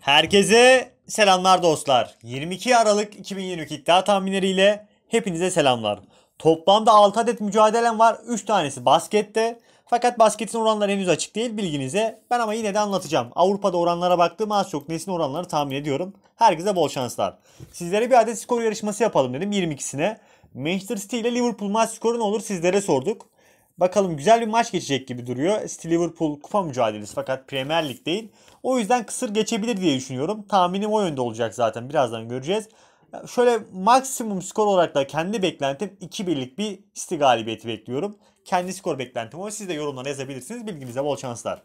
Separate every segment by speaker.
Speaker 1: Herkese selamlar dostlar. 22 Aralık 2022 iddia tahminleriyle hepinize selamlar. Toplamda 6 adet mücadelem var. 3 tanesi baskette. Fakat basketin oranları henüz açık değil bilginize. Ben ama yine de anlatacağım. Avrupa'da oranlara baktığım az çok nesin oranları tahmin ediyorum. Herkese bol şanslar. Sizlere bir adet skor yarışması yapalım dedim 22'sine. Manchester City ile Liverpool maç skoru ne olur sizlere sorduk. Bakalım güzel bir maç geçecek gibi duruyor. City Liverpool kupa mücadelesi fakat Premier Lig değil. O yüzden kısır geçebilir diye düşünüyorum. Tahminim o yönde olacak zaten. Birazdan göreceğiz. Şöyle maksimum skor olarak da kendi beklentim 2-1'lik bir City galibiyeti bekliyorum. Kendi skor beklentim o. Siz de yorumlara yazabilirsiniz. Bilginize bol şanslar.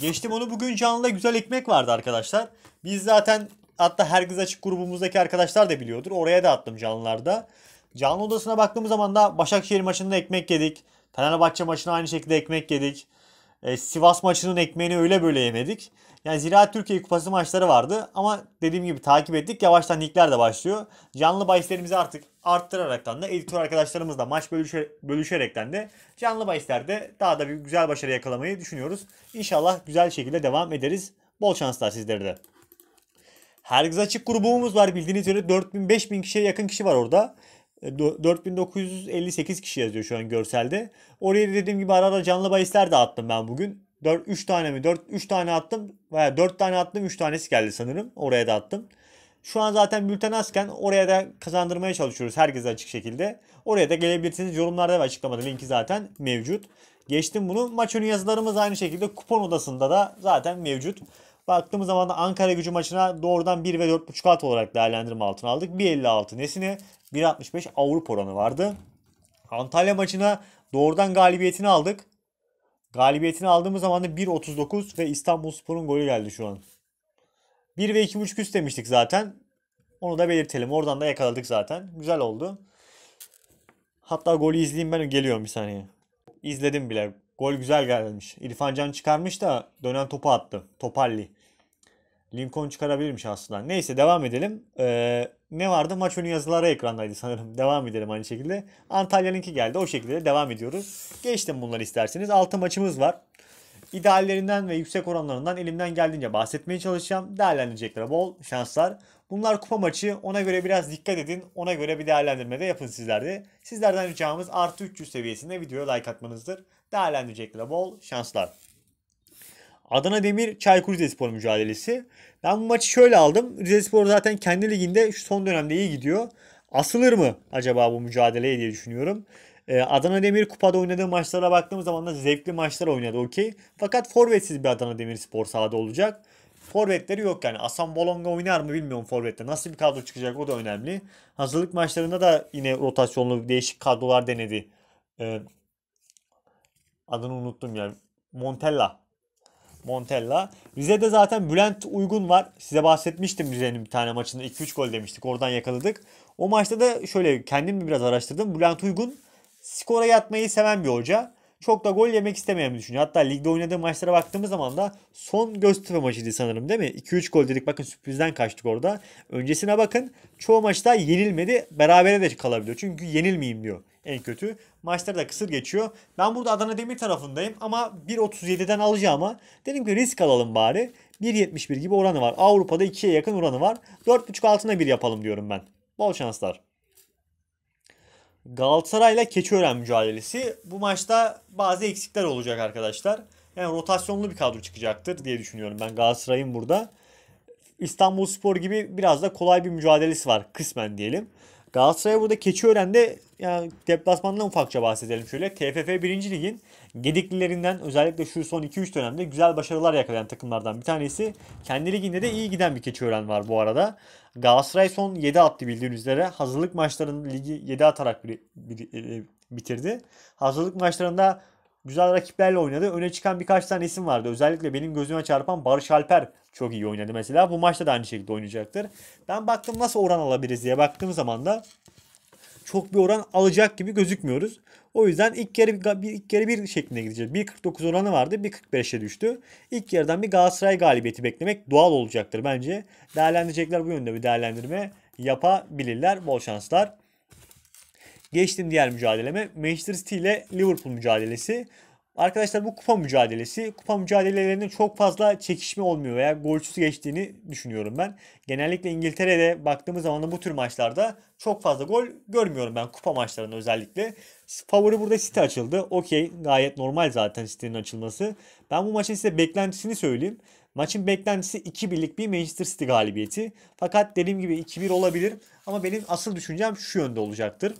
Speaker 1: Geçtim onu bugün canlıda güzel ekmek vardı arkadaşlar. Biz zaten hatta herkes açık grubumuzdaki arkadaşlar da biliyordur. Oraya da attım canlılarda. Canlı odasına baktığımız zaman da Başakşehir maçında ekmek yedik. Fenerbahçe maçına aynı şekilde ekmek yedik. E, Sivas maçının ekmeğini öyle böyle yemedik. Yani Ziraat Türkiye Kupası maçları vardı ama dediğim gibi takip ettik. Yavaştan ligler de başlıyor. Canlı bahislerimizi artık arttıraraktan da editör arkadaşlarımızla maç bölüşe, bölüşerekten de canlı bahislerde daha da bir güzel başarı yakalamayı düşünüyoruz. İnşallah güzel şekilde devam ederiz. Bol şanslar sizlere de. Herkes açık grubumuz var. Bildiğiniz üzere 4000-5000 kişiye yakın kişi var orada. 4958 e, kişi yazıyor şu an görselde. Oraya dediğim gibi ara ara canlı bahisler de attım ben bugün. 4 3 tane mi? 4 3 tane attım. Veya 4 tane attım, 3 tanesi geldi sanırım. Oraya da attım. Şu an zaten bülten asken oraya da kazandırmaya çalışıyoruz herkese açık şekilde. Oraya da gelebilirsiniz. Yorumlarda ve açıklamada linki zaten mevcut. Geçtim bunu. Maç önü yazılarımız aynı şekilde kupon odasında da zaten mevcut. Baktığımız zaman da Ankara gücü maçına doğrudan 1 ve 4.5 alt olarak değerlendirme altına aldık. 1.56 nesine. 1.65 Avrupa oranı vardı. Antalya maçına doğrudan galibiyetini aldık. Galibiyetini aldığımız zaman da 1.39 ve İstanbul Spor'un golü geldi şu an. 1 ve 2.5 üst demiştik zaten. Onu da belirtelim. Oradan da yakaladık zaten. Güzel oldu. Hatta golü izleyeyim ben geliyorum bir saniye. İzledim bile. Gol güzel gelmiş. İrfan Can çıkarmış da dönen topu attı. Topalli. Lincoln çıkarabilirmiş aslında. Neyse devam edelim. Ee, ne vardı? Maç önü yazıları ekrandaydı sanırım. Devam edelim aynı şekilde. Antalya'nınki geldi. O şekilde devam ediyoruz. Geçtim bunları isterseniz. 6 maçımız var. İdeallerinden ve yüksek oranlarından elimden geldiğince bahsetmeye çalışacağım. Değerlendireceklere bol şanslar. Bunlar kupa maçı. Ona göre biraz dikkat edin. Ona göre bir değerlendirme de yapın sizler de. Sizlerden ricamız artı 300 seviyesinde videoya like atmanızdır. Değerlendireceklere bol şanslar. Adana Demir Çaykur Rizespor mücadelesi. Ben bu maçı şöyle aldım. Rizespor zaten kendi liginde şu son dönemde iyi gidiyor. Asılır mı acaba bu mücadeleye diye düşünüyorum. Ee, Adana Demir kupada oynadığı maçlara baktığımız zaman da zevkli maçlar oynadı okey. Fakat forvetsiz bir Adana Demir spor sahada olacak. Forvetleri yok yani. Asan Bolonga oynar mı bilmiyorum forvette. Nasıl bir kadro çıkacak o da önemli. Hazırlık maçlarında da yine rotasyonlu değişik kadrolar denedi. Ee, adını unuttum ya. Montella Montella. Rize'de zaten Bülent Uygun var. Size bahsetmiştim Rize'nin bir tane maçında 2-3 gol demiştik. Oradan yakaladık. O maçta da şöyle kendim biraz araştırdım. Bülent Uygun skora yatmayı seven bir hoca. Çok da gol yemek istemeyen bir düşünce. Hatta ligde oynadığı maçlara baktığımız zaman da son Göztepe maçıydı sanırım değil mi? 2-3 gol dedik bakın sürprizden kaçtık orada. Öncesine bakın çoğu maçta yenilmedi. Berabere de kalabiliyor. Çünkü yenilmeyeyim diyor en kötü. Maçları da kısır geçiyor. Ben burada Adana Demir tarafındayım ama 1.37'den alacağıma dedim ki risk alalım bari. 1.71 gibi oranı var. Avrupa'da 2'ye yakın oranı var. 4.5 altına 1 yapalım diyorum ben. Bol şanslar. Galatasaray ile Keçiören mücadelesi. Bu maçta bazı eksikler olacak arkadaşlar. Yani rotasyonlu bir kadro çıkacaktır diye düşünüyorum ben Galatasaray'ın burada. İstanbul Spor gibi biraz da kolay bir mücadelesi var kısmen diyelim. Galatasaray burada keçi Keçiören'de yani deplasmandan ufakça bahsedelim şöyle. TFF 1. Lig'in gediklilerinden özellikle şu son 2-3 dönemde güzel başarılar yakalayan takımlardan bir tanesi. Kendi liginde de iyi giden bir keçi öğren var bu arada. Galatasaray son 7 attı bildiğiniz üzere. Hazırlık maçlarının ligi 7 atarak bir, e, bitirdi. Hazırlık maçlarında güzel rakiplerle oynadı. Öne çıkan birkaç tane isim vardı. Özellikle benim gözüme çarpan Barış Alper çok iyi oynadı mesela. Bu maçta da aynı şekilde oynayacaktır. Ben baktım nasıl oran alabiliriz diye baktığım zaman da çok bir oran alacak gibi gözükmüyoruz. O yüzden ilk yarı bir, ilk yarı bir şeklinde gideceğiz. 1.49 oranı vardı 1.45'e düştü. İlk yarıdan bir Galatasaray galibiyeti beklemek doğal olacaktır bence. Değerlendirecekler bu yönde bir değerlendirme yapabilirler. Bol şanslar. Geçtim diğer mücadeleme. Manchester City ile Liverpool mücadelesi. Arkadaşlar bu kupa mücadelesi. Kupa mücadelelerinde çok fazla çekişme olmuyor veya golsüz geçtiğini düşünüyorum ben. Genellikle İngiltere'de baktığımız zaman da bu tür maçlarda çok fazla gol görmüyorum ben kupa maçlarında özellikle. Favori burada City açıldı. Okey gayet normal zaten City'nin açılması. Ben bu maçın size beklentisini söyleyeyim. Maçın beklentisi 2-1'lik bir Manchester City galibiyeti. Fakat dediğim gibi 2-1 olabilir ama benim asıl düşüncem şu yönde olacaktır.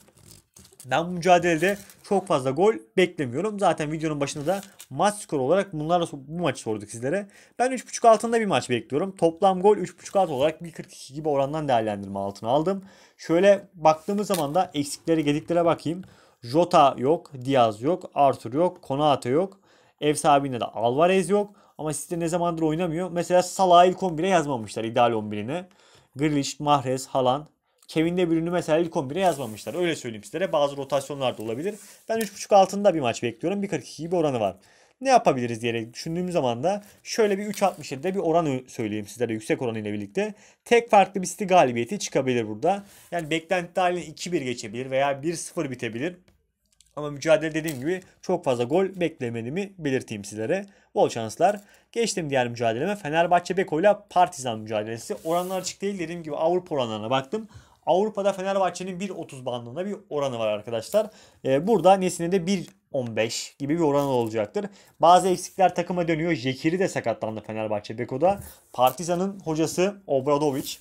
Speaker 1: Ben bu mücadelede çok fazla gol beklemiyorum. Zaten videonun başında da maç skoru olarak bunlarla bu maçı sorduk sizlere. Ben 3.5 altında bir maç bekliyorum. Toplam gol 3.5 alt olarak 1.42 gibi orandan değerlendirme altına aldım. Şöyle baktığımız zaman da eksiklere gediklere bakayım. Jota yok, Diaz yok, Arthur yok, Konate yok. Ev sahibinde de Alvarez yok. Ama sizde ne zamandır oynamıyor. Mesela Salah ilk 11'e yazmamışlar ideal 11'ine. Grealish, Mahrez, Haaland, Kevin De Bruyne'ü mesela ilk 11'e yazmamışlar. Öyle söyleyeyim sizlere. Bazı rotasyonlar da olabilir. Ben 3.5 altında bir maç bekliyorum. 1.42 gibi oranı var. Ne yapabiliriz diyerek düşündüğüm zaman da şöyle bir 3.67'de bir oran söyleyeyim sizlere yüksek oranıyla birlikte. Tek farklı bir City galibiyeti çıkabilir burada. Yani beklenti dahilinde 2-1 geçebilir veya 1-0 bitebilir. Ama mücadele dediğim gibi çok fazla gol beklemediğimi belirteyim sizlere. Bol şanslar. Geçtim diğer mücadeleme. Fenerbahçe Beko ile Partizan mücadelesi. Oranlar açık değil. Dediğim gibi Avrupa oranlarına baktım. Avrupa'da Fenerbahçe'nin 1.30 bandında bir oranı var arkadaşlar. E, burada Nesin'e de 1.15 gibi bir oranı olacaktır. Bazı eksikler takıma dönüyor. Jekiri de sakatlandı Fenerbahçe Beko'da. Partizan'ın hocası Obradovic.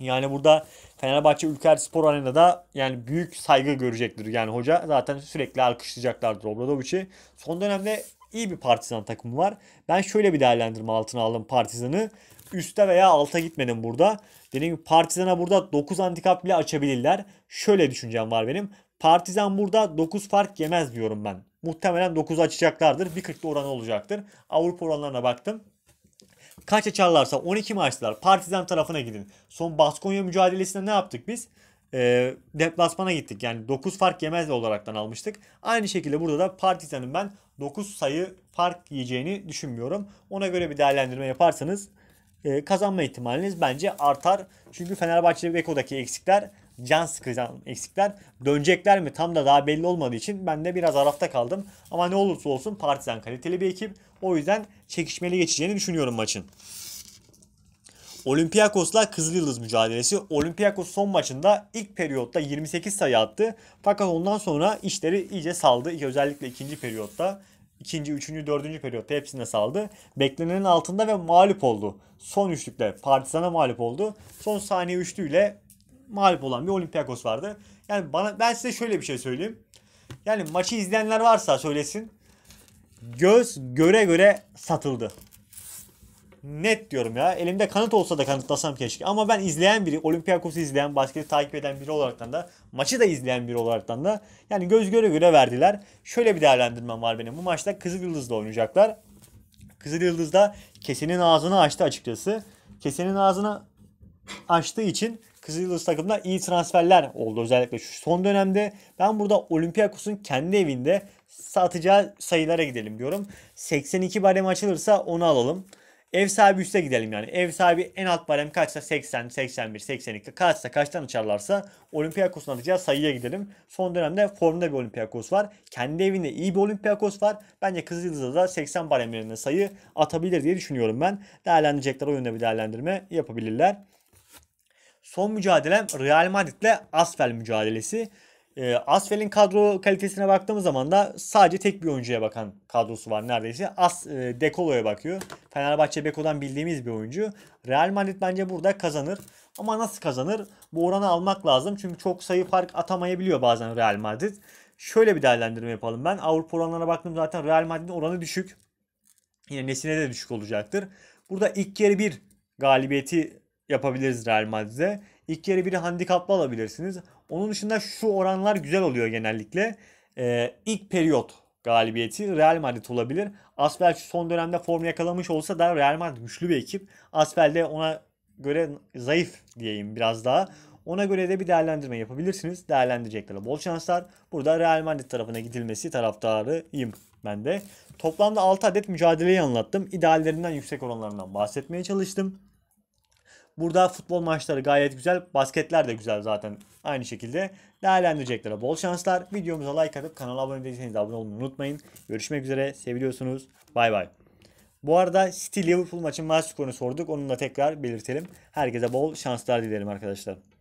Speaker 1: Yani burada Fenerbahçe Ülker Spor Arena'da yani büyük saygı görecektir. Yani hoca zaten sürekli alkışlayacaklardır Obradovic'i. Son dönemde iyi bir Partizan takımı var. Ben şöyle bir değerlendirme altına aldım Partizan'ı üste veya alta gitmedim burada. Dediğim gibi Partizan'a burada 9 antikap bile açabilirler. Şöyle düşüncem var benim. Partizan burada 9 fark yemez diyorum ben. Muhtemelen 9'u açacaklardır. 1.40'lı oranı olacaktır. Avrupa oranlarına baktım. Kaç açarlarsa 12 maçlar Partizan tarafına gidin. Son Baskonya mücadelesinde ne yaptık biz? E, deplasmana gittik. Yani 9 fark yemez olaraktan almıştık. Aynı şekilde burada da Partizan'ın ben 9 sayı fark yiyeceğini düşünmüyorum. Ona göre bir değerlendirme yaparsanız e, kazanma ihtimaliniz bence artar. Çünkü Fenerbahçe ve Beko'daki eksikler can sıkıcı eksikler. Dönecekler mi tam da daha belli olmadığı için ben de biraz arafta kaldım. Ama ne olursa olsun Partizan kaliteli bir ekip. O yüzden çekişmeli geçeceğini düşünüyorum maçın. Olympiakos'la Kızıl Yıldız mücadelesi. Olympiakos son maçında ilk periyotta 28 sayı attı. Fakat ondan sonra işleri iyice saldı. Özellikle ikinci periyotta ikinci, üçüncü, dördüncü periyotta hepsine saldı. Beklenenin altında ve mağlup oldu. Son üçlükle Partizan'a mağlup oldu. Son saniye üçlüyle mağlup olan bir Olympiakos vardı. Yani bana ben size şöyle bir şey söyleyeyim. Yani maçı izleyenler varsa söylesin. Göz göre göre satıldı. Net diyorum ya. Elimde kanıt olsa da kanıtlasam keşke. Ama ben izleyen biri, Olympiakos'u izleyen, basketi takip eden biri olaraktan da, maçı da izleyen biri olaraktan da yani göz göre göre verdiler. Şöyle bir değerlendirmem var benim. Bu maçta Kızıl Yıldız'da oynayacaklar. Kızıl Yıldız'da kesenin ağzını açtı açıkçası. Kesenin ağzını açtığı için Kızıl Yıldız takımda iyi transferler oldu özellikle şu son dönemde. Ben burada Olympiakos'un kendi evinde satacağı sayılara gidelim diyorum. 82 barem açılırsa onu alalım. Ev sahibi üste gidelim yani. Ev sahibi en alt barem kaçsa 80, 81, 82 kaçsa kaçtan açarlarsa Olympiakos'un atacağı sayıya gidelim. Son dönemde formda bir Olympiakos var. Kendi evinde iyi bir Olympiakos var. Bence Kızıldız'da da 80 baremlerine sayı atabilir diye düşünüyorum ben. Değerlendirecekler o bir değerlendirme yapabilirler. Son mücadelem Real Madrid ile Asfel mücadelesi. E, Asfel'in kadro kalitesine baktığımız zaman da sadece tek bir oyuncuya bakan kadrosu var neredeyse. As e, Dekolo'ya bakıyor. Fenerbahçe Beko'dan bildiğimiz bir oyuncu. Real Madrid bence burada kazanır. Ama nasıl kazanır? Bu oranı almak lazım. Çünkü çok sayı fark atamayabiliyor bazen Real Madrid. Şöyle bir değerlendirme yapalım ben. Avrupa oranlarına baktım zaten Real Madrid'in oranı düşük. Yine nesine de düşük olacaktır. Burada ilk yarı bir galibiyeti yapabiliriz Real Madrid'e. İlk yarı biri handikaplı alabilirsiniz. Onun dışında şu oranlar güzel oluyor genellikle. Ee, ilk periyot galibiyeti Real Madrid olabilir. Asfel son dönemde form yakalamış olsa da Real Madrid güçlü bir ekip. Asfel de ona göre zayıf diyeyim biraz daha. Ona göre de bir değerlendirme yapabilirsiniz. Değerlendireceklere bol şanslar. Burada Real Madrid tarafına gidilmesi taraftarıyım ben de. Toplamda 6 adet mücadeleyi anlattım. İdeallerinden yüksek oranlarından bahsetmeye çalıştım. Burada futbol maçları gayet güzel. Basketler de güzel zaten. Aynı şekilde değerlendireceklere bol şanslar. Videomuza like atıp kanala abone değilseniz abone olmayı unutmayın. Görüşmek üzere. Seviliyorsunuz. Bay bay. Bu arada City Liverpool maçın maç skorunu sorduk. Onu da tekrar belirtelim. Herkese bol şanslar dilerim arkadaşlar.